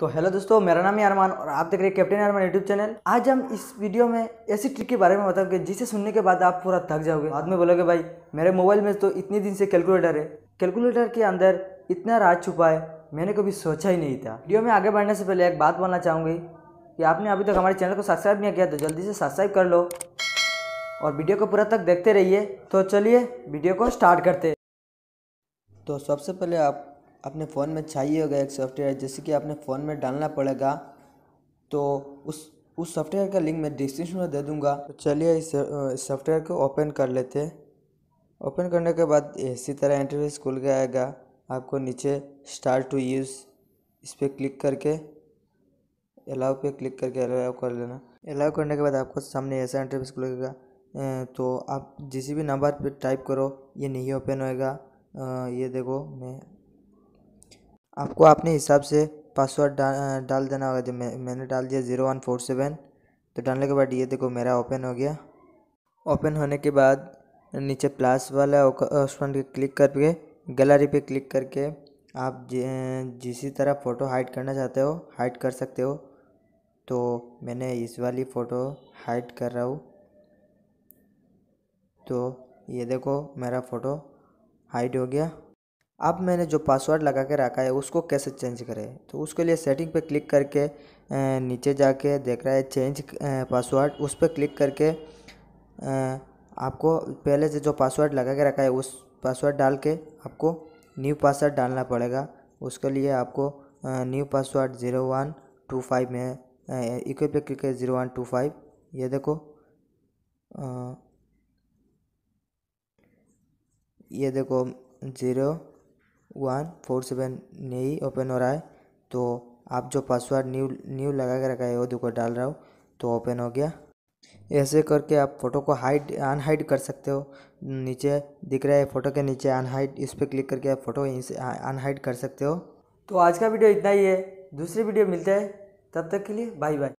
तो हेलो दोस्तों मेरा नाम है अरमान और आप देख रहे हैं कैप्टन अरमान यूट्यूब चैनल आज हम इस वीडियो में ऐसी ट्रिक के बारे में बताओगे जिसे सुनने के बाद आप पूरा थक जाओगे बाद में बोलोगे भाई मेरे मोबाइल में तो इतने दिन से कैलकुलेटर है कैलकुलेटर के अंदर इतना राज छुपा है मैंने कभी सोचा ही नहीं था वीडियो में आगे बढ़ने से पहले एक बात बोलना चाहूँगी कि आपने अभी तक हमारे चैनल को सब्सक्राइब नहीं किया तो जल्दी से सब्सक्राइब कर लो और वीडियो को पूरा तक देखते रहिए तो चलिए वीडियो को स्टार्ट करते तो सबसे पहले आप अपने फ़ोन में चाहिए होगा एक सॉफ्टवेयर जैसे कि आपने फ़ोन में डालना पड़ेगा तो उस उस सॉफ्टवेयर का लिंक मैं डिस्क्रिप्शन में दे दूँगा तो चलिए इस सॉफ्टवेयर को ओपन कर लेते हैं ओपन करने के बाद इसी तरह इंटरफेस खुल गया आएगा आपको नीचे स्टार्ट टू यूज़ इस पर क्लिक करके अलाउ पे क्लिक करके अलाउ कर लेना अलाउ करने के बाद आपको सामने ऐसा इंटरफेस खुलेगा तो आप जिस भी नंबर पे टाइप करो ये नहीं ओपन होएगा ये देखो मैं आपको अपने हिसाब से पासवर्ड डा, डाल देना होगा जो मैं, मैंने डाल दिया ज़ीरो वन फोर सेवन तो डालने के बाद ये देखो मेरा ओपन हो गया ओपन होने के बाद नीचे प्लस वाला ऑप्शन पर क्लिक करके गैलरी पे क्लिक करके आप जिस तरह फ़ोटो हाइड करना चाहते हो हाइड कर सकते हो तो मैंने इस वाली फ़ोटो हाइड कर रहा हूँ तो ये देखो मेरा फ़ोटो हाइड हो गया अब मैंने जो पासवर्ड लगा के रखा है उसको कैसे चेंज करें तो उसके लिए सेटिंग पे क्लिक करके नीचे जाके देख रहा है चेंज पासवर्ड उस पर क्लिक करके आपको पहले से जो पासवर्ड लगा के रखा है उस पासवर्ड डाल के आपको न्यू पासवर्ड डालना पड़ेगा उसके लिए आपको new password zero one two five में इक्वे पे क्लिक करें ज़ीरो वन टू फाइव ये देखो आ, ये देखो ज़ीरो वन फोर सेवन नहीं ओपन हो रहा है तो आप जो पासवर्ड न्यू न्यू लगा के रखा है वो देखो डाल रहा हो तो ओपन हो गया ऐसे करके आप फ़ोटो को हाइड अनहाइड कर सकते हो नीचे दिख रहा है फ़ोटो के नीचे अनहाइड इस पर क्लिक करके आप फ़ोटो अनहाइड कर सकते हो तो आज का वीडियो इतना ही है दूसरी वीडियो मिलते हैं तब तक के लिए बाय बाय